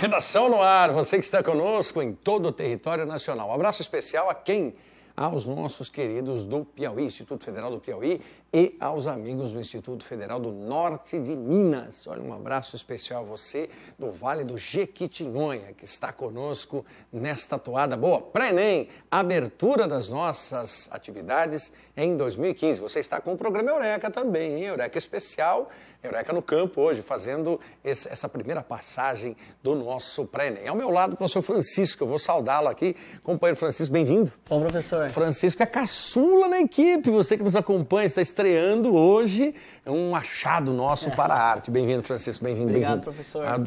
Redação no ar, você que está conosco em todo o território nacional. Um abraço especial a quem? Aos nossos queridos do Piauí, Instituto Federal do Piauí e aos amigos do Instituto Federal do Norte de Minas. Olha, um abraço especial a você do Vale do Jequitinhonha, que está conosco nesta toada boa. Pré-ENEM, abertura das nossas atividades em 2015. Você está com o programa Eureka também, hein? Eureka Especial Eureka no Campo hoje, fazendo esse, essa primeira passagem do nosso pré-ENEM. Ao meu lado, o professor Francisco, eu vou saudá-lo aqui. Companheiro Francisco, bem-vindo. Bom, professor. Francisco é caçula na equipe, você que nos acompanha, está estreando hoje é um achado nosso para a arte. Bem-vindo, Francisco, bem-vindo. Obrigado, bem professor. Ah,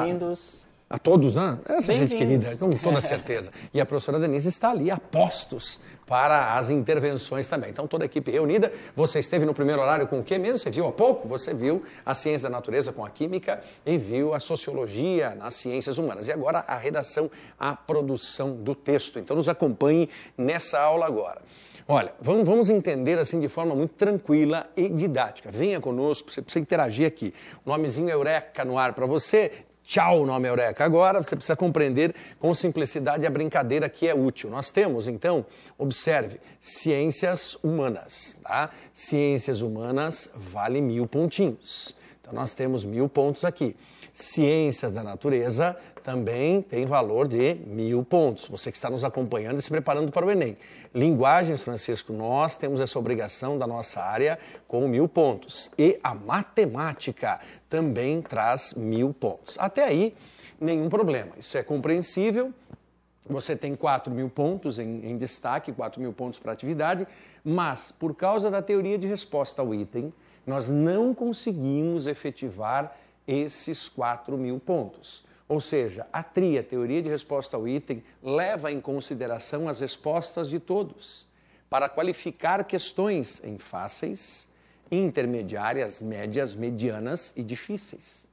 Bem-vindos a todos, né? Essa gente querida, com toda certeza. E a professora Denise está ali a postos para as intervenções também. Então, toda a equipe reunida. Você esteve no primeiro horário com o quê? mesmo? Você viu há pouco? Você viu a ciência da natureza com a química e viu a sociologia nas ciências humanas. E agora a redação, a produção do texto. Então, nos acompanhe nessa aula agora. Olha, vamos, vamos entender assim de forma muito tranquila e didática. Venha conosco, você precisa interagir aqui. O nomezinho Eureka no ar para você. Tchau, o nome é Eureka. Agora você precisa compreender com simplicidade a brincadeira que é útil. Nós temos, então, observe, ciências humanas. Tá? Ciências humanas vale mil pontinhos. Então nós temos mil pontos aqui. Ciências da Natureza também tem valor de mil pontos. Você que está nos acompanhando e se preparando para o Enem. Linguagens, Francisco, nós temos essa obrigação da nossa área com mil pontos. E a matemática também traz mil pontos. Até aí, nenhum problema. Isso é compreensível. Você tem 4 mil pontos em, em destaque, 4 mil pontos para atividade, mas por causa da teoria de resposta ao item, nós não conseguimos efetivar esses 4 mil pontos. Ou seja, a TRIA, teoria de resposta ao item, leva em consideração as respostas de todos para qualificar questões em fáceis, intermediárias, médias, medianas e difíceis.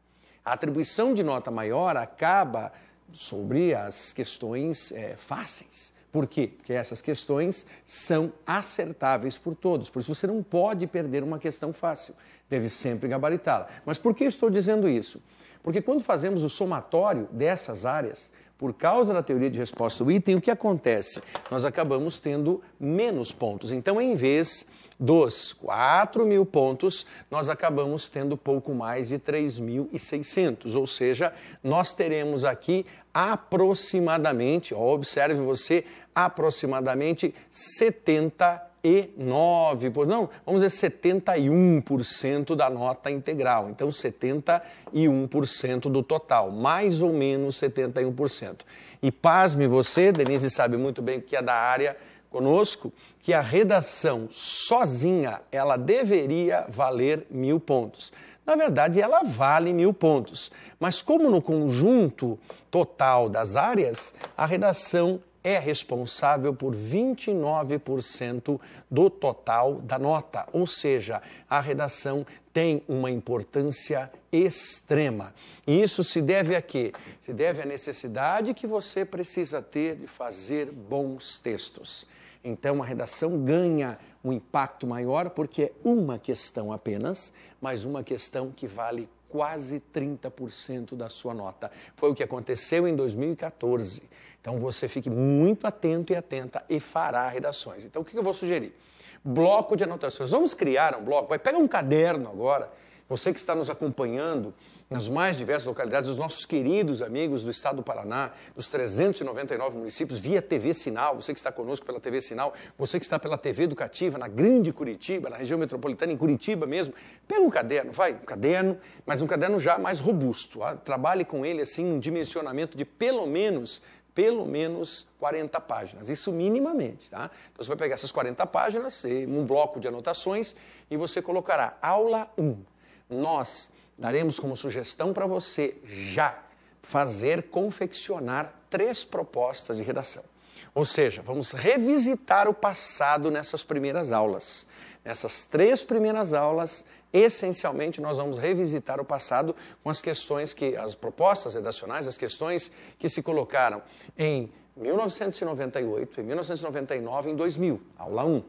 A atribuição de nota maior acaba sobre as questões é, fáceis, por quê? Porque essas questões são acertáveis por todos. Por isso você não pode perder uma questão fácil. Deve sempre gabaritá-la. Mas por que estou dizendo isso? Porque quando fazemos o somatório dessas áreas, por causa da teoria de resposta do item, o que acontece? Nós acabamos tendo menos pontos. Então, em vez dos 4 mil pontos, nós acabamos tendo pouco mais de 3.600, ou seja, nós teremos aqui aproximadamente, ó, observe você, aproximadamente 70 e 9, não, vamos dizer 71% da nota integral. Então, 71% do total, mais ou menos 71%. E pasme você, Denise sabe muito bem que é da área, conosco que a redação sozinha ela deveria valer mil pontos. Na verdade, ela vale mil pontos, mas como no conjunto total das áreas, a redação é responsável por 29% do total da nota, ou seja, a redação tem uma importância extrema. E isso se deve a quê? Se deve à necessidade que você precisa ter de fazer bons textos. Então a redação ganha um impacto maior porque é uma questão apenas, mas uma questão que vale quase 30% da sua nota. Foi o que aconteceu em 2014. Então você fique muito atento e atenta e fará redações. Então o que eu vou sugerir? Bloco de anotações. Vamos criar um bloco, vai pegar um caderno agora você que está nos acompanhando nas mais diversas localidades, os nossos queridos amigos do estado do Paraná, dos 399 municípios, via TV Sinal, você que está conosco pela TV Sinal, você que está pela TV Educativa, na Grande Curitiba, na região metropolitana, em Curitiba mesmo, pega um caderno, vai, um caderno, mas um caderno já mais robusto. Ó, ah, trabalhe com ele assim, um dimensionamento de pelo menos pelo menos 40 páginas, isso minimamente, tá? Então você vai pegar essas 40 páginas, um bloco de anotações e você colocará aula 1, nós daremos como sugestão para você já fazer confeccionar três propostas de redação. Ou seja, vamos revisitar o passado nessas primeiras aulas. Nessas três primeiras aulas, essencialmente nós vamos revisitar o passado com as questões que as propostas redacionais, as questões que se colocaram em 1998, em 1999, em 2000, aula 1.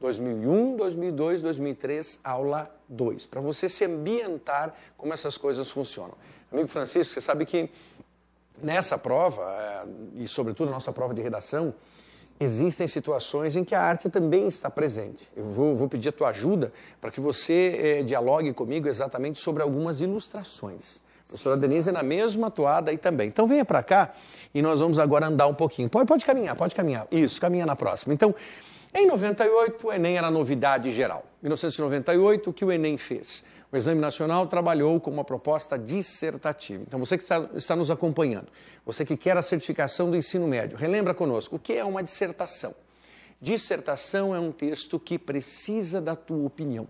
2001, 2002, 2003, aula 2, para você se ambientar como essas coisas funcionam. Amigo Francisco, você sabe que nessa prova, eh, e sobretudo nossa prova de redação, existem situações em que a arte também está presente. Eu vou, vou pedir a tua ajuda para que você eh, dialogue comigo exatamente sobre algumas ilustrações. A professora Denise é na mesma atuada aí também. Então venha para cá e nós vamos agora andar um pouquinho. Pode, pode caminhar, pode caminhar. Isso, caminha na próxima. Então, em 98, o Enem era novidade geral. Em 1998, o que o Enem fez? O Exame Nacional trabalhou com uma proposta dissertativa. Então, você que está, está nos acompanhando, você que quer a certificação do ensino médio, relembra conosco, o que é uma dissertação? Dissertação é um texto que precisa da tua opinião.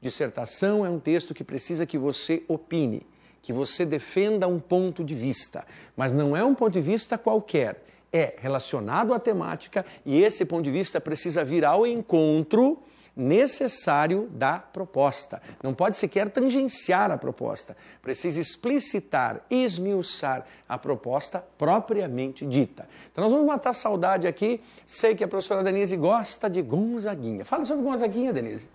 Dissertação é um texto que precisa que você opine, que você defenda um ponto de vista, mas não é um ponto de vista qualquer é relacionado à temática e esse ponto de vista precisa vir ao encontro necessário da proposta. Não pode sequer tangenciar a proposta. Precisa explicitar, esmiuçar a proposta propriamente dita. Então nós vamos matar saudade aqui. Sei que a professora Denise gosta de Gonzaguinha. Fala sobre Gonzaguinha, Denise.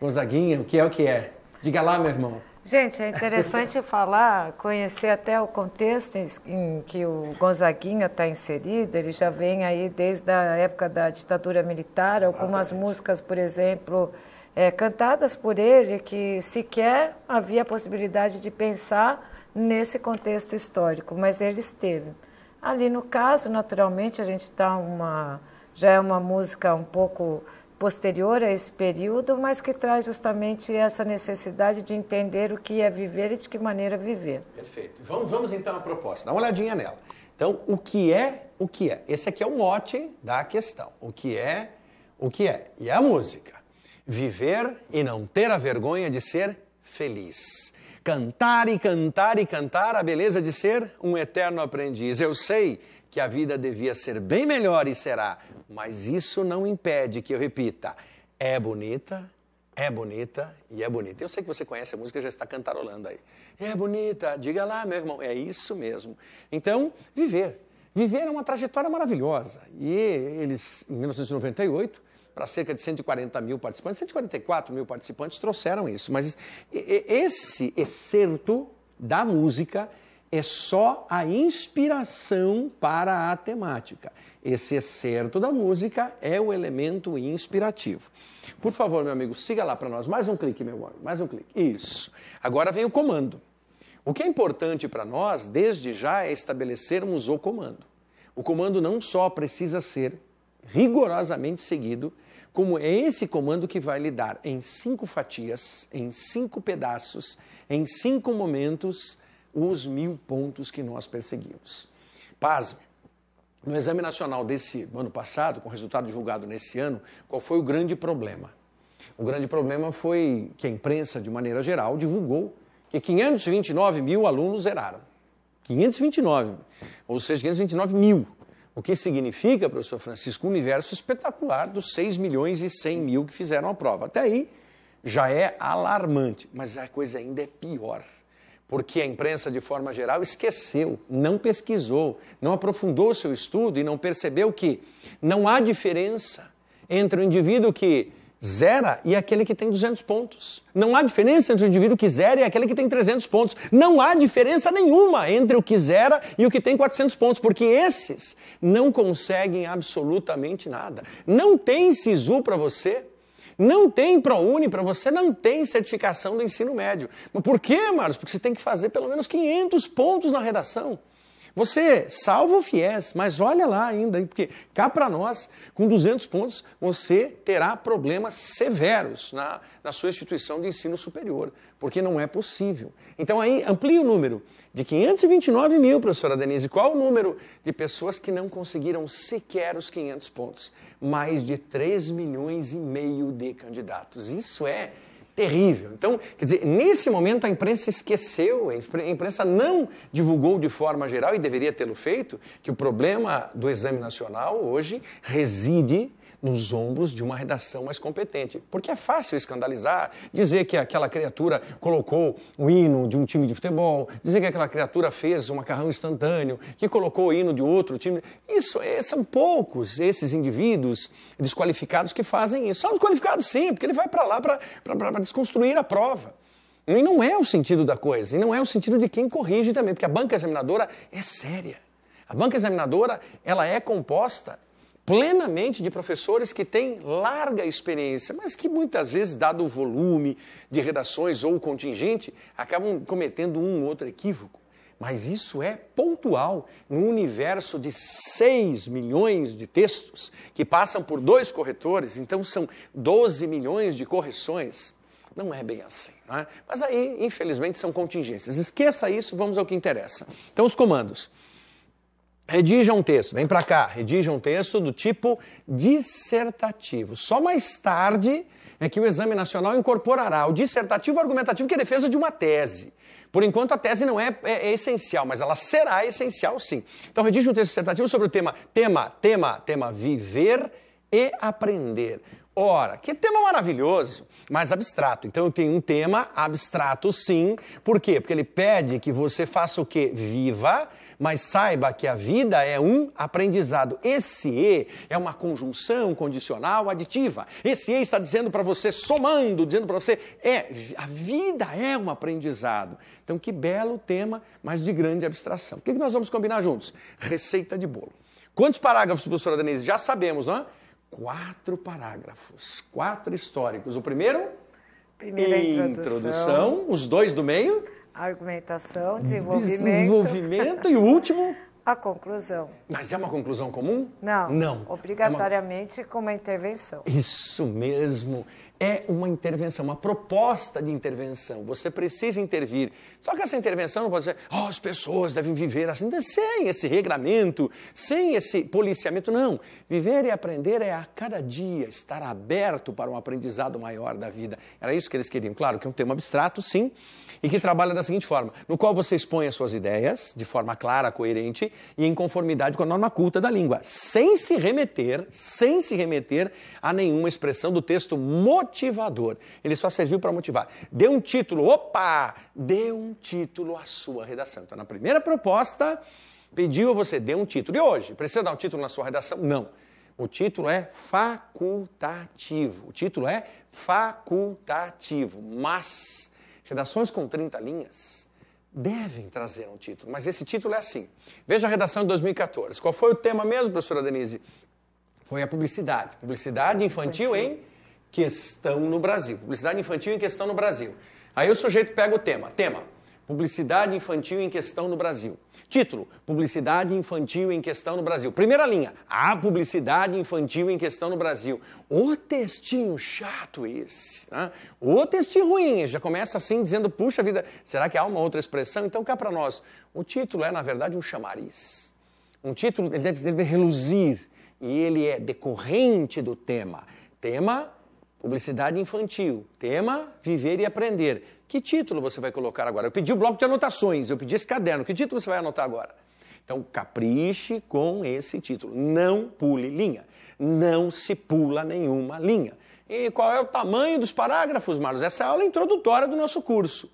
Gonzaguinha, o que é o que é? Diga lá, meu irmão. Gente, é interessante falar, conhecer até o contexto em, que o Gonzaguinha está inserido. Ele já vem aí desde a época da ditadura militar. Exatamente. Algumas músicas, por exemplo, é, cantadas por ele, que sequer havia possibilidade de pensar nesse contexto histórico, mas ele esteve. Ali no caso, naturalmente, a gente está uma já é uma música um pouco posterior a esse período, mas que traz justamente essa necessidade de entender o que é viver e de que maneira viver. Perfeito. Vamos, vamos então à proposta. Dá uma olhadinha nela. Então, o que é, o que é? Esse aqui é o mote da questão. O que é, o que é? E é a música. Viver e não ter a vergonha de ser feliz. Cantar e cantar e cantar a beleza de ser um eterno aprendiz. Eu sei que a vida devia ser bem melhor e será, mas isso não impede que eu repita: é bonita, é bonita e é bonita. Eu sei que você conhece a música, já está cantarolando aí. É bonita, diga lá, meu irmão, é isso mesmo. Então, viver. Viver é uma trajetória maravilhosa. E eles, em 1998, para cerca de 140 mil participantes, 144 mil participantes trouxeram isso. Mas esse excerto da música é só a inspiração para a temática. Esse excerto da música é o elemento inspirativo. Por favor, meu amigo, siga lá para nós. Mais um clique, meu amigo, mais um clique. Isso. Agora vem o comando. O que é importante para nós, desde já, é estabelecermos o comando. O comando não só precisa ser rigorosamente seguido, como é esse comando que vai lhe dar em cinco fatias, em cinco pedaços, em cinco momentos, os mil pontos que nós perseguimos. Pasme. No Exame Nacional desse ano passado, com resultado divulgado nesse ano, qual foi o grande problema? O grande problema foi que a imprensa, de maneira geral, divulgou que 529 mil alunos zeraram. 529, ou seja, 529 mil. O que significa, professor Francisco, um universo espetacular dos 6 milhões e 100 mil que fizeram a prova. Até aí já é alarmante, mas a coisa ainda é pior porque a imprensa, de forma geral, esqueceu, não pesquisou, não aprofundou seu estudo e não percebeu que não há diferença entre o indivíduo que zera e aquele que tem 200 pontos. Não há diferença entre o indivíduo que zera e aquele que tem 300 pontos. Não há diferença nenhuma entre o que zera e o que tem 400 pontos, porque esses não conseguem absolutamente nada. Não tem SISU para você, não tem ProUni para você, não tem certificação do ensino médio. Mas por quê, Marcos? Porque você tem que fazer pelo menos 500 pontos na redação. Você salva o FIES, mas olha lá ainda, porque cá para nós, com 200 pontos, você terá problemas severos na, na sua instituição de ensino superior, porque não é possível. Então aí amplia o número de 529 mil, professora Denise. Qual o número de pessoas que não conseguiram sequer os 500 pontos? Mais de 3 milhões e meio de candidatos. Isso é terrível. Então, quer dizer, nesse momento a imprensa esqueceu, a imprensa não divulgou de forma geral, e deveria tê-lo feito, que o problema do exame nacional hoje reside nos ombros de uma redação mais competente. Porque é fácil escandalizar, dizer que aquela criatura colocou o hino de um time de futebol, dizer que aquela criatura fez um macarrão instantâneo, que colocou o hino de outro time. Isso é, são poucos esses indivíduos desqualificados que fazem isso. São desqualificados sim, porque ele vai para lá para desconstruir a prova. E não é o sentido da coisa, e não é o sentido de quem corrige também, porque a banca examinadora é séria. A banca examinadora, ela é composta plenamente de professores que têm larga experiência, mas que muitas vezes, dado o volume de redações ou o contingente, acabam cometendo um ou outro equívoco. Mas isso é pontual no universo de 6 milhões de textos que passam por dois corretores, então são 12 milhões de correções. Não é bem assim. Né? Mas aí, infelizmente, são contingências. Esqueça isso, vamos ao que interessa. Então, os comandos. Redija um texto, vem para cá, redija um texto do tipo dissertativo. Só mais tarde é que o Exame Nacional incorporará o dissertativo argumentativo, que é defesa de uma tese. Por enquanto, a tese não é, é, é, essencial, mas ela será essencial, sim. Então, redija um texto dissertativo sobre o tema, tema, tema, tema, viver e aprender. Ora, que tema maravilhoso, mas abstrato. Então eu tenho um tema abstrato sim. Por quê? Porque ele pede que você faça o quê? Viva mas saiba que a vida é um aprendizado. Esse E é uma conjunção condicional aditiva. Esse E está dizendo para você, somando, dizendo para você, é, a vida é um aprendizado. Então, que belo tema, mas de grande abstração. O que, que nós vamos combinar juntos? Receita de bolo. Quantos parágrafos, professora Denise? Já sabemos, não é? Quatro parágrafos, quatro históricos. O primeiro, Primeira introdução. introdução, os dois do meio, Argumentação, desenvolvimento. Desenvolvimento e o último? A conclusão. Mas é uma conclusão comum? Não. Não. Obrigatoriamente é uma... com uma intervenção. Isso mesmo é uma intervenção, uma proposta de intervenção. Você precisa intervir. Só que essa intervenção não pode ser, oh, as pessoas devem viver assim, sem esse regramento, sem esse policiamento. Não. Viver e aprender é a cada dia estar aberto para um aprendizado maior da vida. Era isso que eles queriam. Claro que é um tema abstrato, sim, e que trabalha da seguinte forma: no qual você expõe as suas ideias de forma clara, coerente e em conformidade com a norma culta da língua, sem se remeter, sem se remeter a nenhuma expressão do texto motivado motivador. Ele só serviu para motivar. Dê um título, opa! Dê um título à sua redação. Então, na primeira proposta, pediu a você, dê um título. E hoje, precisa dar um título na sua redação? Não. O título é facultativo. O título é facultativo. Mas redações com 30 linhas devem trazer um título. Mas esse título é assim. Veja a redação de 2014. Qual foi o tema mesmo, professora Denise? Foi a publicidade. Publicidade infantil, infantil. em questão no Brasil. Publicidade infantil em questão no Brasil. Aí o sujeito pega o tema. Tema: Publicidade infantil em questão no Brasil. Título: Publicidade infantil em questão no Brasil. Primeira linha: A publicidade infantil em questão no Brasil. O textinho chato esse, né? O textinho ruim, já começa assim dizendo: "Puxa vida, será que há uma outra expressão?" Então cá para nós, o título é na verdade um chamariz. Um título ele deve, deve reluzir e ele é decorrente do tema. Tema Publicidade infantil. Tema: viver e aprender. Que título você vai colocar agora? Eu pedi o bloco de anotações, eu pedi esse caderno. Que título você vai anotar agora? Então, capriche com esse título. Não pule linha. Não se pula nenhuma linha. E qual é o tamanho dos parágrafos, Marlos? Essa é a aula introdutória do nosso curso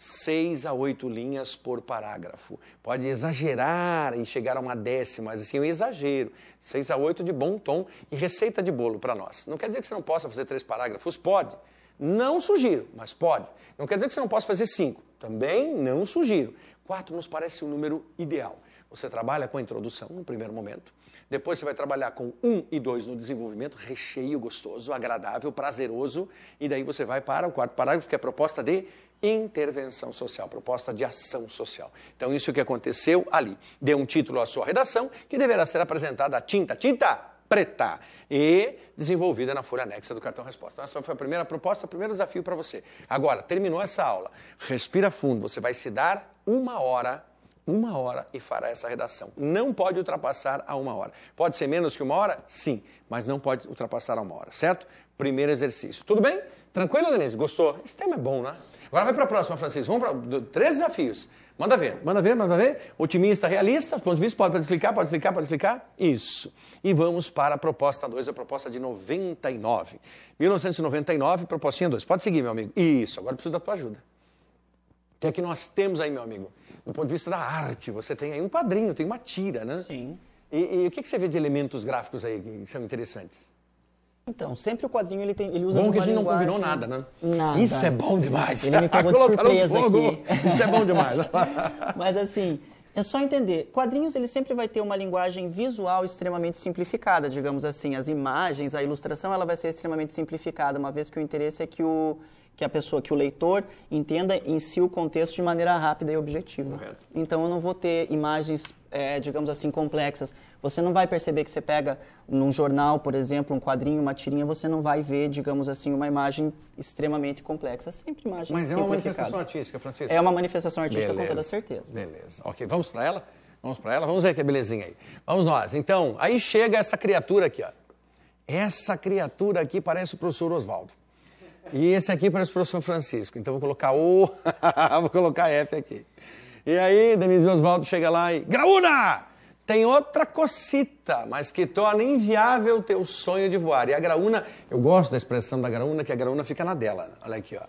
seis a oito linhas por parágrafo. Pode exagerar e chegar a uma décima, mas assim, eu é exagero. Seis a oito de bom tom e receita de bolo para nós. Não quer dizer que você não possa fazer três parágrafos, pode. Não sugiro, mas pode. Não quer dizer que você não possa fazer cinco, também não sugiro. Quatro nos parece o um número ideal. Você trabalha com a introdução no primeiro momento, depois você vai trabalhar com um e dois no desenvolvimento, recheio gostoso, agradável, prazeroso, e daí você vai para o quarto parágrafo, que é a proposta de intervenção social, proposta de ação social. Então, isso que aconteceu ali. Dê um título à sua redação, que deverá ser apresentada a tinta, tinta preta e desenvolvida na folha anexa do cartão resposta. Então, essa foi a primeira proposta, o primeiro desafio para você. Agora, terminou essa aula, respira fundo, você vai se dar uma hora uma hora e fará essa redação. Não pode ultrapassar a uma hora. Pode ser menos que uma hora? Sim, mas não pode ultrapassar a uma hora, certo? Primeiro exercício. Tudo bem? Tranquilo, Denise? Gostou? Esse tema é bom, né? Agora vai para a próxima, Francisco. Vamos para três desafios. Manda ver. Manda ver, manda ver. Otimista, realista, ponto de vista, pode, pode clicar, pode clicar, pode clicar. Isso. E vamos para a proposta 2, a proposta de 99. 1999, propostinha 2. Pode seguir, meu amigo. Isso, agora preciso da tua ajuda. O que é que nós temos aí, meu amigo? Do ponto de vista da arte, você tem aí um quadrinho, tem uma tira, né? Sim. E, e o que, que você vê de elementos gráficos aí que são interessantes? Então, sempre o quadrinho ele, tem, ele usa Bom que a gente linguagem... não combinou nada, né? Nada. Isso é bom demais. Ele me pegou de surpresa fogo. aqui. Isso é bom demais. Mas assim, é só entender. Quadrinhos ele sempre vai ter uma linguagem visual extremamente simplificada, digamos assim. As imagens, a ilustração, ela vai ser extremamente simplificada, uma vez que o interesse é que o que a pessoa, que o leitor entenda em si o contexto de maneira rápida e objetiva. Correto. Então eu não vou ter imagens, é, digamos assim, complexas. Você não vai perceber que você pega num jornal, por exemplo, um quadrinho, uma tirinha, você não vai ver, digamos assim, uma imagem extremamente complexa. Sempre imagem Mas é uma manifestação artística, Francisco. É uma manifestação artística Beleza. com toda certeza. Beleza. Ok, vamos para ela? Vamos para ela? Vamos ver que belezinha aí. Vamos nós. Então, aí chega essa criatura aqui, ó. Essa criatura aqui parece o professor Oswaldo. E esse aqui parece o professor Francisco. Então vou colocar O, vou colocar F aqui. E aí, Denise Oswaldo chega lá e. Graúna! tem outra cocita, mas que torna inviável o teu sonho de voar. E a graúna, eu gosto da expressão da graúna, que a graúna fica na dela. Olha aqui, ó.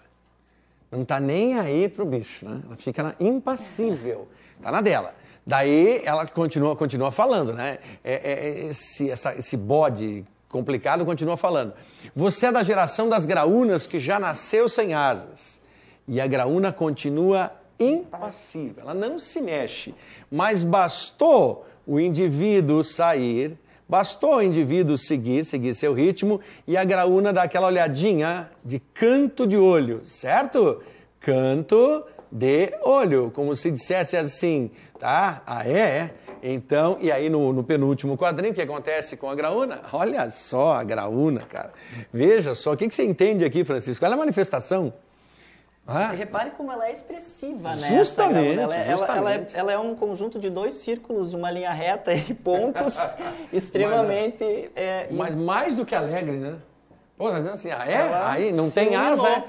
Não tá nem aí pro bicho, né? Ela fica na, impassível. Tá na dela. Daí ela continua, continua falando, né? É, é, é esse, essa, esse bode complicado continua falando. Você é da geração das graúnas que já nasceu sem asas. E a graúna continua impassível, ela não se mexe. Mas bastou o indivíduo sair, bastou o indivíduo seguir, seguir seu ritmo e a graúna dá aquela olhadinha de canto de olho, certo? Canto de olho, como se dissesse assim, tá? Ah, é? Então, e aí no, no penúltimo quadrinho, o que acontece com a graúna? Olha só a graúna, cara. Veja só, o que, que você entende aqui, Francisco? Ela é manifestação ah. Repare como ela é expressiva, né? Justamente. Né? Ela, justamente. Ela, é, ela, é, um conjunto de dois círculos, uma linha reta e pontos extremamente. É, mas, é, mas e... mais do que alegre, né? Pô, mas tá assim, ah, é? aí não tem asa, é?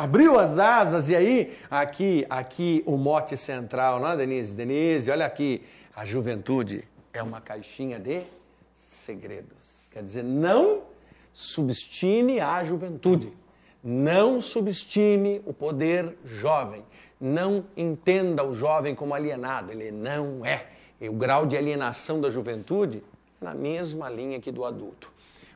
abriu as asas e aí aqui aqui o mote central, não é, Denise? Denise, olha aqui, a juventude é uma caixinha de segredos. Quer dizer, não subestime a juventude. Não subestime o poder jovem. Não entenda o jovem como alienado. Ele não é. E o grau de alienação da juventude é na mesma linha que do adulto.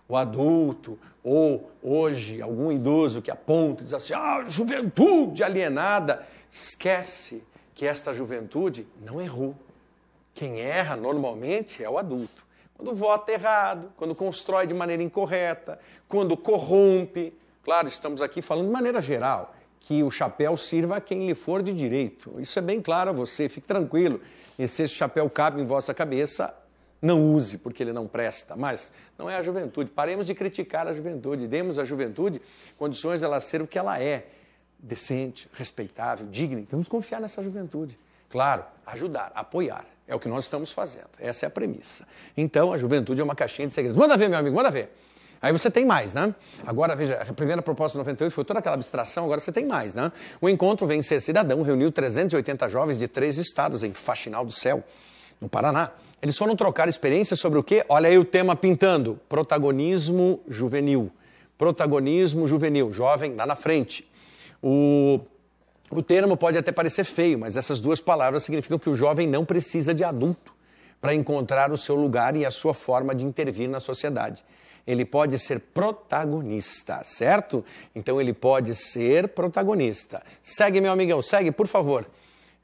O adulto, ou hoje algum idoso que aponta e diz assim: ah, juventude alienada, esquece que esta juventude não errou. Quem erra normalmente é o adulto. Quando vota errado, quando constrói de maneira incorreta, quando corrompe, Claro, estamos aqui falando de maneira geral, que o chapéu sirva a quem lhe for de direito. Isso é bem claro a você, fique tranquilo. E se esse chapéu cabe em vossa cabeça, não use, porque ele não presta. Mas não é a juventude. Paremos de criticar a juventude. Demos à juventude condições dela ser o que ela é: decente, respeitável, digna. Temos então, que confiar nessa juventude. Claro, ajudar, apoiar. É o que nós estamos fazendo. Essa é a premissa. Então, a juventude é uma caixinha de segredos. Manda ver, meu amigo, manda ver. Aí você tem mais, né? Agora, veja, a primeira proposta de 98 foi toda aquela abstração, agora você tem mais, né? O encontro Vem Ser Cidadão reuniu 380 jovens de três estados em Faxinal do Céu, no Paraná. Eles foram trocar experiências sobre o quê? Olha aí o tema pintando: protagonismo juvenil. Protagonismo juvenil, jovem lá na frente. O o termo pode até parecer feio, mas essas duas palavras significam que o jovem não precisa de adulto para encontrar o seu lugar e a sua forma de intervir na sociedade ele pode ser protagonista, certo? Então ele pode ser protagonista. Segue, meu amigão, segue, por favor.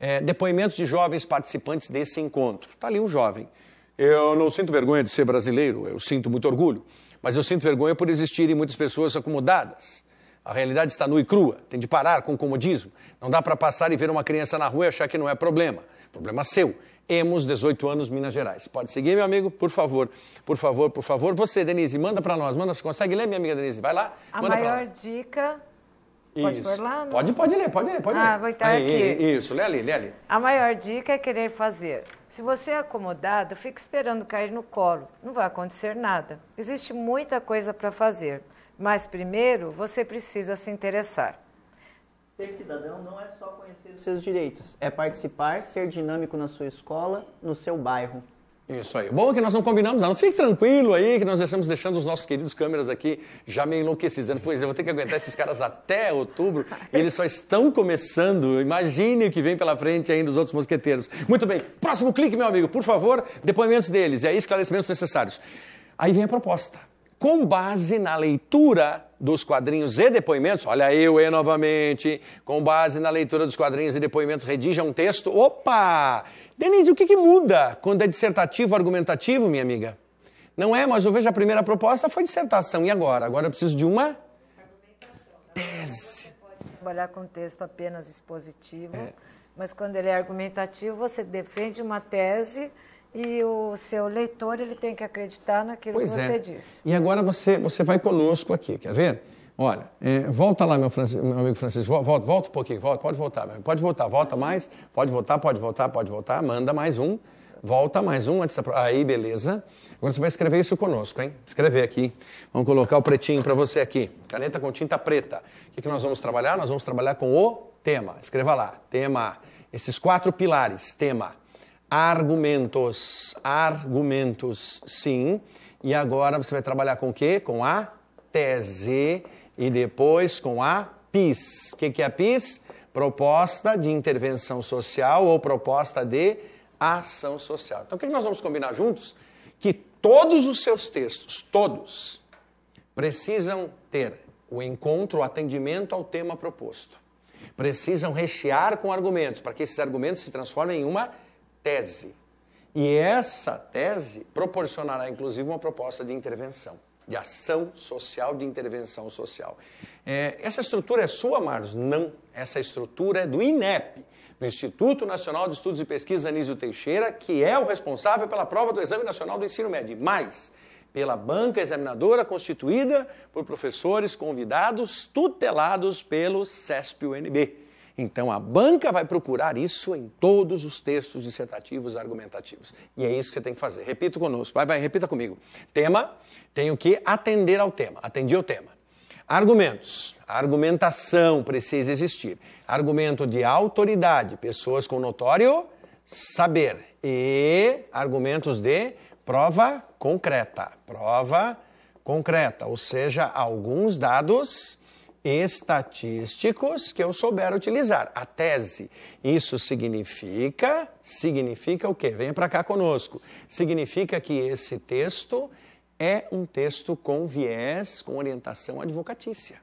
É, depoimentos de jovens participantes desse encontro. Está ali um jovem. Eu não sinto vergonha de ser brasileiro, eu sinto muito orgulho, mas eu sinto vergonha por existirem muitas pessoas acomodadas. A realidade está nua e crua, tem de parar com o comodismo. Não dá para passar e ver uma criança na rua e achar que não é problema. Problema seu. Emos, 18 anos, Minas Gerais. Pode seguir, meu amigo? Por favor, por favor, por favor. Você, Denise, manda para nós. Manda, você consegue ler, minha amiga Denise? Vai lá. A maior dica Pode isso. Lá, né? pode, pode ler, pode ler, pode ah, ler. Vou estar então aí, aqui. Isso, lê ali, lê ali. A maior dica é querer fazer. Se você é acomodado, fique esperando cair no colo. Não vai acontecer nada. Existe muita coisa para fazer. Mas primeiro você precisa se interessar. Ser cidadão não é só conhecer os seus direitos, é participar, ser dinâmico na sua escola, no seu bairro. Isso aí. Bom que nós não combinamos Não Fique tranquilo aí que nós estamos deixando os nossos queridos câmeras aqui já meio enlouquecidos. Pois é, eu vou ter que aguentar esses caras até outubro. Eles só estão começando. Imagine o que vem pela frente ainda dos outros mosqueteiros. Muito bem. Próximo clique, meu amigo. Por favor, depoimentos deles e aí esclarecimentos necessários. Aí vem a proposta com base na leitura dos quadrinhos e depoimentos, olha eu e novamente, com base na leitura dos quadrinhos e depoimentos, redija um texto. Opa! Denise, o que, que muda quando é dissertativo argumentativo, minha amiga? Não é, mas eu vejo a primeira proposta foi dissertação. E agora? Agora eu preciso de uma tese. Pode trabalhar com texto apenas expositivo, é. mas quando ele é argumentativo, você defende uma tese e o seu leitor ele tem que acreditar naquilo pois que é. você é. disse. E agora você, você vai conosco aqui, quer ver? Olha, é, volta lá, meu, meu, amigo Francisco, volta, volta um pouquinho, volta, pode voltar, pode voltar, volta mais, pode voltar, pode voltar, pode voltar, manda mais um, volta mais um antes da Aí, beleza. Agora você vai escrever isso conosco, hein? Escrever aqui. Vamos colocar o pretinho para você aqui. Caneta com tinta preta. O que, que nós vamos trabalhar? Nós vamos trabalhar com o tema. Escreva lá, tema. Esses quatro pilares, tema argumentos. Argumentos, sim. E agora você vai trabalhar com o quê? Com a tese e depois com a PIS. O que, é a PIS? Proposta de intervenção social ou proposta de ação social. Então, o que nós vamos combinar juntos? Que todos os seus textos, todos, precisam ter o encontro, o atendimento ao tema proposto. Precisam rechear com argumentos, para que esses argumentos se transformem em uma tese. E essa tese proporcionará, inclusive, uma proposta de intervenção, de ação social, de intervenção social. É, essa estrutura é sua, Marlos? Não. Essa estrutura é do INEP, do Instituto Nacional de Estudos e Pesquisas Anísio Teixeira, que é o responsável pela prova do Exame Nacional do Ensino Médio. Mais, pela banca examinadora constituída por professores convidados tutelados pelo CESP-UNB. Então a banca vai procurar isso em todos os textos dissertativos argumentativos. E é isso que você tem que fazer. Repita conosco, vai, vai, repita comigo. Tema, tenho que atender ao tema. Atendi ao tema. Argumentos. argumentação precisa existir. Argumento de autoridade, pessoas com notório saber. E argumentos de prova concreta. Prova concreta, ou seja, alguns dados estatísticos que eu souber utilizar. A tese. Isso significa, significa o quê? Venha para cá conosco. Significa que esse texto é um texto com viés, com orientação advocatícia.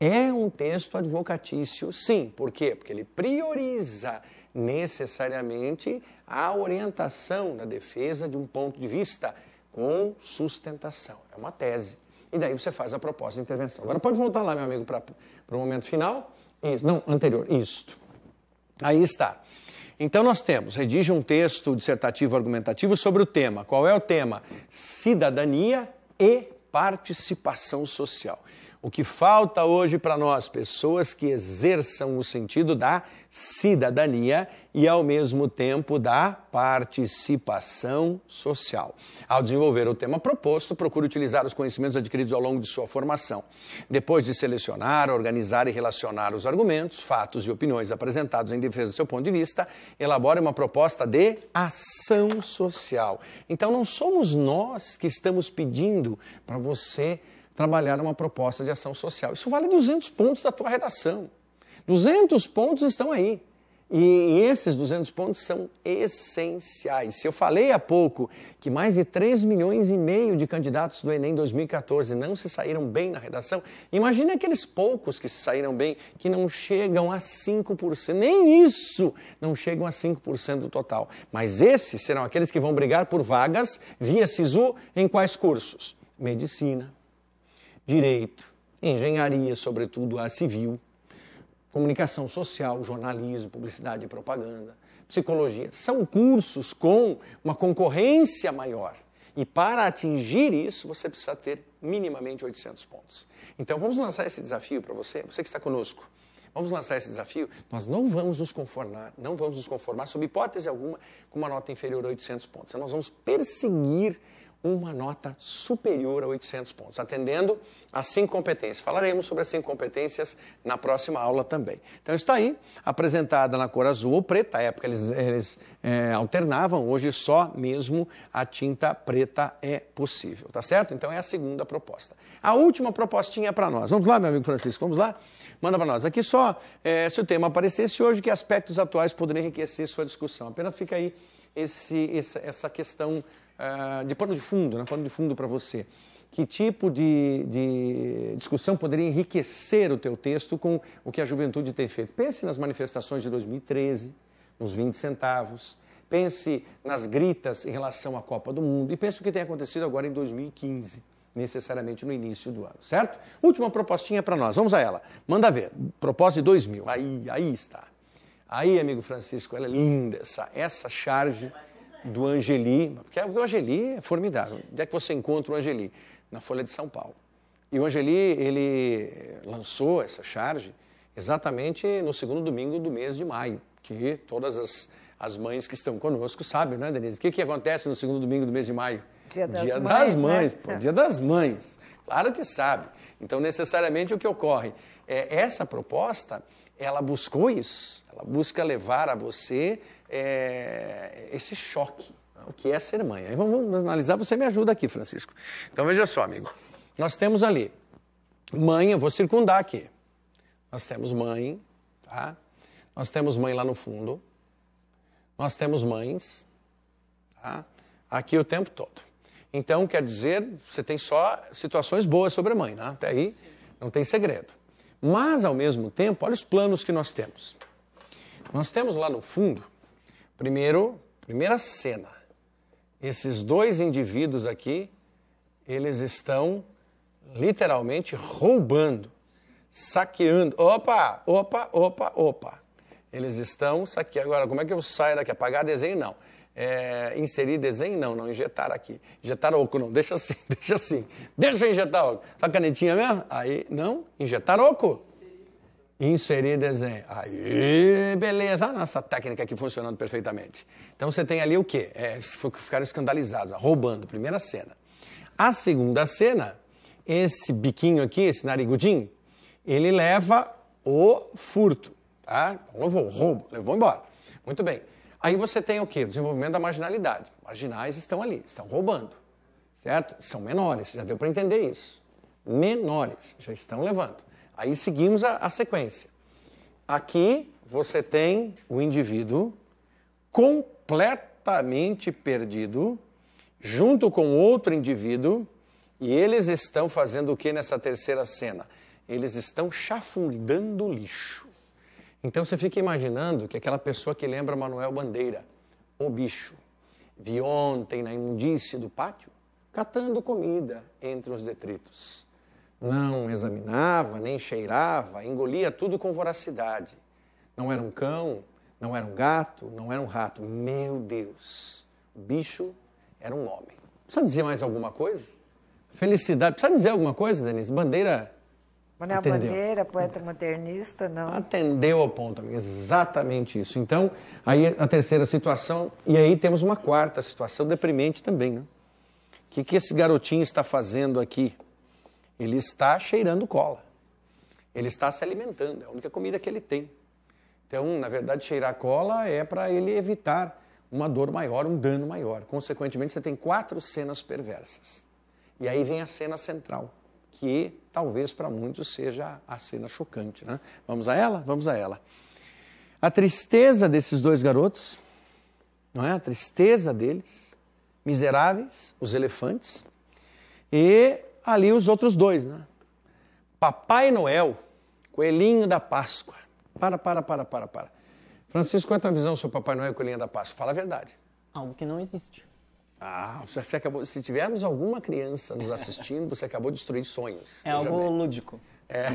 É um texto advocatício, sim. Por quê? Porque ele prioriza necessariamente a orientação da defesa de um ponto de vista com sustentação. É uma tese e daí você faz a proposta de intervenção. Agora pode voltar lá, meu amigo, para o momento final. Isso, não, anterior, isto. Aí está. Então nós temos, redige um texto dissertativo argumentativo sobre o tema. Qual é o tema? Cidadania e participação social. O que falta hoje para nós, pessoas que exerçam o sentido da cidadania e, ao mesmo tempo, da participação social. Ao desenvolver o tema proposto, procure utilizar os conhecimentos adquiridos ao longo de sua formação. Depois de selecionar, organizar e relacionar os argumentos, fatos e opiniões apresentados em defesa do seu ponto de vista, elabore uma proposta de ação social. Então, não somos nós que estamos pedindo para você trabalhar uma proposta de ação social. Isso vale 200 pontos da tua redação. 200 pontos estão aí. E esses 200 pontos são essenciais. Se eu falei há pouco que mais de 3 milhões e meio de candidatos do Enem 2014 não se saíram bem na redação, imagine aqueles poucos que se saíram bem, que não chegam a 5%, nem isso não chegam a 5% do total. Mas esses serão aqueles que vão brigar por vagas via SISU em quais cursos? Medicina, direito, engenharia, sobretudo a civil, comunicação social, jornalismo, publicidade e propaganda, psicologia. São cursos com uma concorrência maior. E para atingir isso, você precisa ter minimamente 800 pontos. Então, vamos lançar esse desafio para você, você que está conosco. Vamos lançar esse desafio? Nós não vamos nos conformar, não vamos nos conformar, sob hipótese alguma, com uma nota inferior a 800 pontos. Nós vamos perseguir uma nota superior a 800 pontos, atendendo a cinco competências. Falaremos sobre as cinco competências na próxima aula também. Então está aí, apresentada na cor azul ou preta, à época eles, eles é, alternavam, hoje só mesmo a tinta preta é possível, tá certo? Então é a segunda proposta. A última propostinha é para nós. Vamos lá, meu amigo Francisco, vamos lá? Manda para nós. Aqui só, é, se o tema aparecesse hoje, que aspectos atuais poderiam enriquecer sua discussão? Apenas fica aí esse, essa questão ah, de pano de fundo, né? pano de fundo para você. Que tipo de, de, discussão poderia enriquecer o teu texto com o que a juventude tem feito? Pense nas manifestações de 2013, nos 20 centavos, pense nas gritas em relação à Copa do Mundo e pense o que tem acontecido agora em 2015 necessariamente no início do ano, certo? Última propostinha para nós, vamos a ela. Manda ver, proposta de 2000, aí, aí está. Aí, amigo Francisco, ela é linda, essa, essa charge do Angeli, porque o Angeli é formidável. Onde é que você encontra o Angeli? Na Folha de São Paulo. E o Angeli, ele lançou essa charge exatamente no segundo domingo do mês de maio, que todas as, as mães que estão conosco sabem, né, Denise? O que, que acontece no segundo domingo do mês de maio? Dia das dia mães. Das né? mães né? pô, é. dia das mães. Claro que sabe. Então, necessariamente, o que ocorre? é Essa proposta, ela buscou isso. Ela busca levar a você é, esse choque, né? o que é ser mãe. Aí vamos, vamos analisar, você me ajuda aqui, Francisco. Então veja só, amigo. Nós temos ali mãe, eu vou circundar aqui. Nós temos mãe, tá? Nós temos mãe lá no fundo. Nós temos mães, tá? Aqui o tempo todo. Então, quer dizer, você tem só situações boas sobre a mãe, né? Até aí Sim. não tem segredo. Mas, ao mesmo tempo, olha os planos que nós temos. Nós temos lá no fundo Primeiro, primeira cena. Esses dois indivíduos aqui, eles estão literalmente roubando, saqueando. Opa, opa, opa, opa. Eles estão saqueando. Agora, como é que eu saio daqui? Apagar desenho? Não. É, inserir desenho? Não, não, injetar aqui. Injetar oco, não, deixa assim, deixa assim. Deixa eu injetar oco. Só canetinha mesmo? Aí, não, injetar oco inserir desenho. Aí, beleza, a nossa técnica aqui funcionando perfeitamente. Então você tem ali o quê? É, ficaram escandalizados, roubando, primeira cena. A segunda cena, esse biquinho aqui, esse narigudinho, ele leva o furto, tá? Levou o roubo, levou embora. Muito bem. Aí você tem o quê? O desenvolvimento da marginalidade. Marginais estão ali, estão roubando, certo? São menores, já deu para entender isso. Menores, já estão levando. Aí seguimos a, a sequência. Aqui você tem o indivíduo completamente perdido, junto com outro indivíduo, e eles estão fazendo o que nessa terceira cena? Eles estão chafurdando lixo. Então você fica imaginando que aquela pessoa que lembra Manuel Bandeira, o bicho, de ontem na imundície do pátio, catando comida entre os detritos. Não examinava, nem cheirava, engolia tudo com voracidade. Não era um cão, não era um gato, não era um rato. Meu Deus, o bicho era um homem. Precisa dizer mais alguma coisa? Felicidade. Precisa dizer alguma coisa, Denise? Bandeira. Manuel Atendeu. Bandeira, poeta modernista, não. Atendeu ao ponto, amiga. Exatamente isso. Então, aí a terceira situação, e aí temos uma quarta situação deprimente também, né? O que, que esse garotinho está fazendo aqui? Ele está cheirando cola. Ele está se alimentando, é a única comida que ele tem. Então, na verdade, cheirar cola é para ele evitar uma dor maior, um dano maior. Consequentemente, você tem quatro cenas perversas. E aí vem a cena central, que talvez para muitos seja a cena chocante. Né? Vamos a ela? Vamos a ela. A tristeza desses dois garotos, não é? A tristeza deles, miseráveis, os elefantes, e ali os outros dois, né? Papai Noel, Coelhinho da Páscoa. Para, para, para, para, para. Francisco, qual é a tua visão sobre Papai Noel e Coelhinho da Páscoa? Fala a verdade. Algo que não existe. Ah, você acabou. Se tivermos alguma criança nos assistindo, você acabou de destruir sonhos. É algo bem. lúdico. É.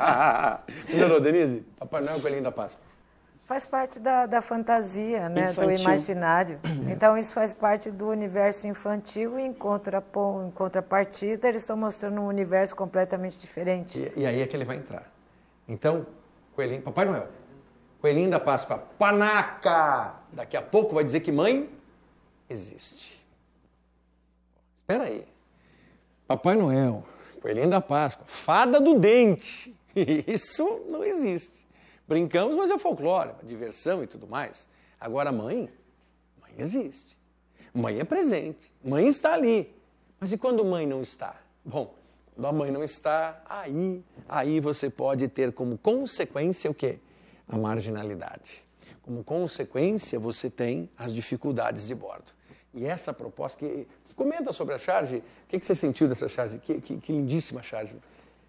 Melhorou, Denise? Papai Noel e Coelhinho da Páscoa faz parte da, da fantasia, né? do imaginário. Então, isso faz parte do universo infantil e, em, em contrapartida, eles estão mostrando um universo completamente diferente. E, e, aí é que ele vai entrar. Então, Coelhinho, Papai Noel, Coelhinho da Páscoa, panaca! Daqui a pouco vai dizer que mãe existe. Espera aí. Papai Noel, Coelhinho da Páscoa, fada do dente. Isso não existe. Brincamos, mas é folclore, é diversão e tudo mais. Agora, mãe, mãe existe. Mãe é presente. Mãe está ali. Mas e quando mãe não está? Bom, quando a mãe não está, aí, aí você pode ter como consequência o quê? A marginalidade. Como consequência, você tem as dificuldades de bordo. E essa proposta que. Comenta sobre a charge. O que, que você sentiu dessa charge? Que, que, que lindíssima charge.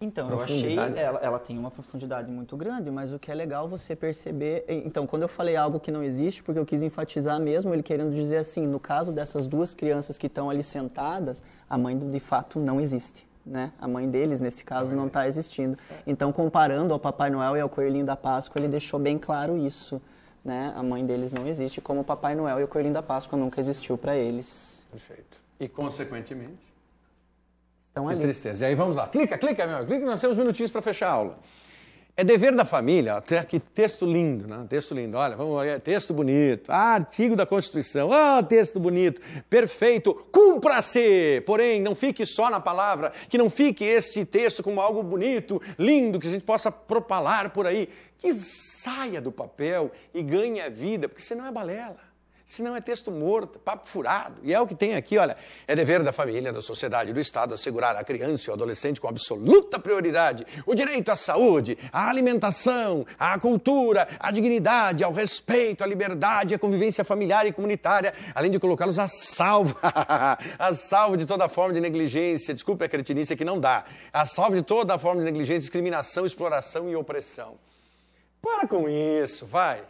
Então, eu achei ela, ela tem uma profundidade muito grande, mas o que é legal você perceber. Então, quando eu falei algo que não existe, porque eu quis enfatizar mesmo, ele querendo dizer assim: no caso dessas duas crianças que estão ali sentadas, a mãe de fato não existe. Né? A mãe deles, nesse caso, não está existindo. Então, comparando ao Papai Noel e ao Coelhinho da Páscoa, ele deixou bem claro isso. Né? A mãe deles não existe, como o Papai Noel e o Coelhinho da Páscoa nunca existiu para eles. Perfeito. E, consequentemente, Estão que ali. tristeza. E aí vamos lá. Clica, clica, meu. Clica, nós temos minutinhos para fechar a aula. É dever da família, até que texto lindo, né? Texto lindo, olha, vamos, ver, é texto bonito, ah, artigo da Constituição, ah, texto bonito, perfeito, cumpra-se! Porém, não fique só na palavra, que não fique esse texto como algo bonito, lindo, que a gente possa propalar por aí, que saia do papel e ganhe a vida, porque senão é balela senão é texto morto, é papo furado. E é o que tem aqui, olha. É dever da família, da sociedade, do Estado assegurar à criança e ao adolescente com absoluta prioridade o direito à saúde, à alimentação, à cultura, à dignidade, ao respeito, à liberdade, à convivência familiar e comunitária, além de colocá-los a salvo, a salvo de toda forma de negligência, desculpe a cretinice que não dá, a salvo de toda forma de negligência, discriminação, exploração e opressão. Para com isso, vai.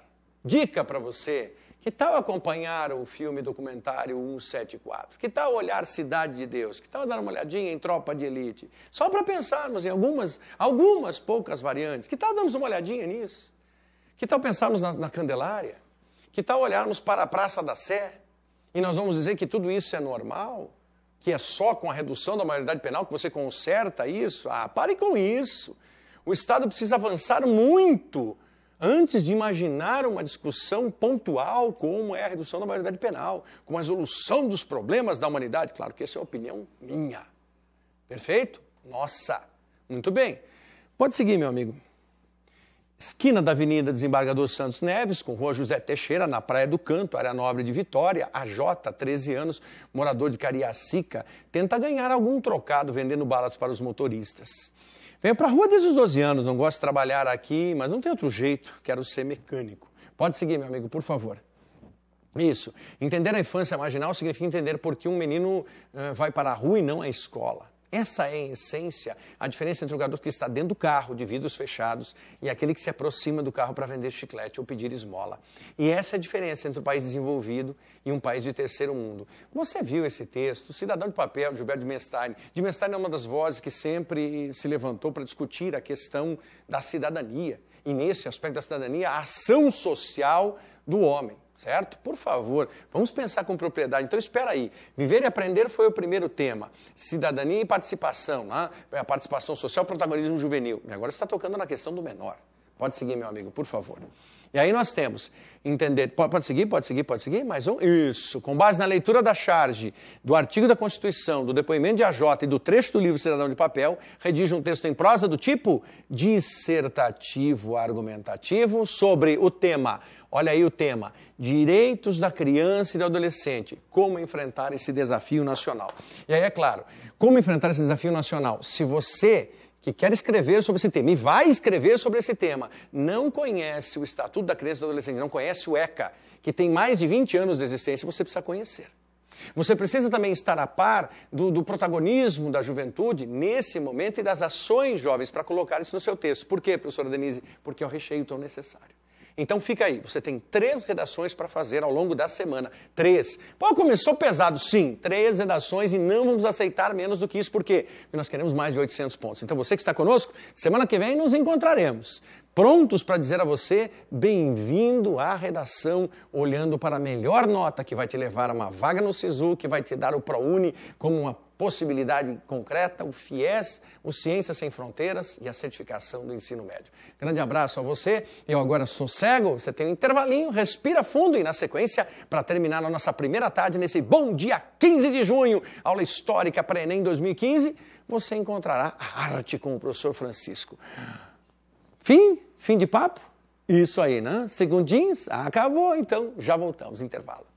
Dica para você que tal acompanhar o filme documentário 174? Que tal olhar Cidade de Deus? Que tal dar uma olhadinha em Tropa de Elite? Só para pensarmos em algumas, algumas poucas variantes. Que tal darmos uma olhadinha nisso? Que tal pensarmos na, na Candelária? Que tal olharmos para a Praça da Sé? E nós vamos dizer que tudo isso é normal? Que é só com a redução da maioridade penal que você conserta isso? Ah, pare com isso. O Estado precisa avançar muito antes de imaginar uma discussão pontual como é a redução da maioridade penal, como a resolução dos problemas da humanidade. Claro que essa é uma opinião minha. Perfeito? Nossa! Muito bem. Pode seguir, meu amigo. Esquina da Avenida Desembargador Santos Neves, com Rua José Teixeira, na Praia do Canto, área nobre de Vitória, a J, 13 anos, morador de Cariacica, tenta ganhar algum trocado vendendo balas para os motoristas. Venho para a rua desde os 12 anos, não gosto de trabalhar aqui, mas não tem outro jeito, quero ser mecânico. Pode seguir, meu amigo, por favor. Isso. Entender a infância marginal significa entender por que um menino uh, vai para a rua e não à escola. Essa é, em essência, a diferença entre o garoto que está dentro do carro, de vidros fechados, e aquele que se aproxima do carro para vender chiclete ou pedir esmola. E essa é a diferença entre um país desenvolvido e um país de terceiro mundo. Você viu esse texto, Cidadão de Papel, Gilberto de Mestaine. De é uma das vozes que sempre se levantou para discutir a questão da cidadania. E nesse aspecto da cidadania, a ação social do homem certo? Por favor, vamos pensar com propriedade. Então, espera aí. Viver e aprender foi o primeiro tema. Cidadania e participação, né? a participação social, protagonismo juvenil. E agora está tocando na questão do menor. Pode seguir, meu amigo, por favor. E aí nós temos entender, pode, seguir, pode seguir, pode seguir, mais um, isso, com base na leitura da charge, do artigo da Constituição, do depoimento de AJ e do trecho do livro Cidadão de Papel, redige um texto em prosa do tipo dissertativo argumentativo sobre o tema Olha aí o tema: Direitos da Criança e do Adolescente. Como enfrentar esse desafio nacional? E aí, é claro, como enfrentar esse desafio nacional? Se você que quer escrever sobre esse tema e vai escrever sobre esse tema, não conhece o Estatuto da Criança e do Adolescente, não conhece o ECA, que tem mais de 20 anos de existência, você precisa conhecer. Você precisa também estar a par do, do, protagonismo da juventude nesse momento e das ações jovens para colocar isso no seu texto. Por quê, professora Denise? Porque é o recheio tão necessário. Então fica aí, você tem três redações para fazer ao longo da semana. Três. Pô, começou pesado, sim. Três redações e não vamos aceitar menos do que isso, por quê? Porque nós queremos mais de 800 pontos. Então você que está conosco, semana que vem nos encontraremos prontos para dizer a você: bem-vindo à redação, olhando para a melhor nota que vai te levar a uma vaga no SISU, que vai te dar o ProUni como uma possibilidade concreta, o FIES, o Ciências Sem Fronteiras e a certificação do ensino médio. Grande abraço a você. Eu agora sou cego você tem um intervalinho, respira fundo e na sequência, para terminar a nossa primeira tarde nesse bom dia 15 de junho, aula histórica para Enem 2015, você encontrará a arte com o professor Francisco. Fim? Fim de papo? Isso aí, né? Segundinhos? Ah, acabou, então já voltamos. Intervalo.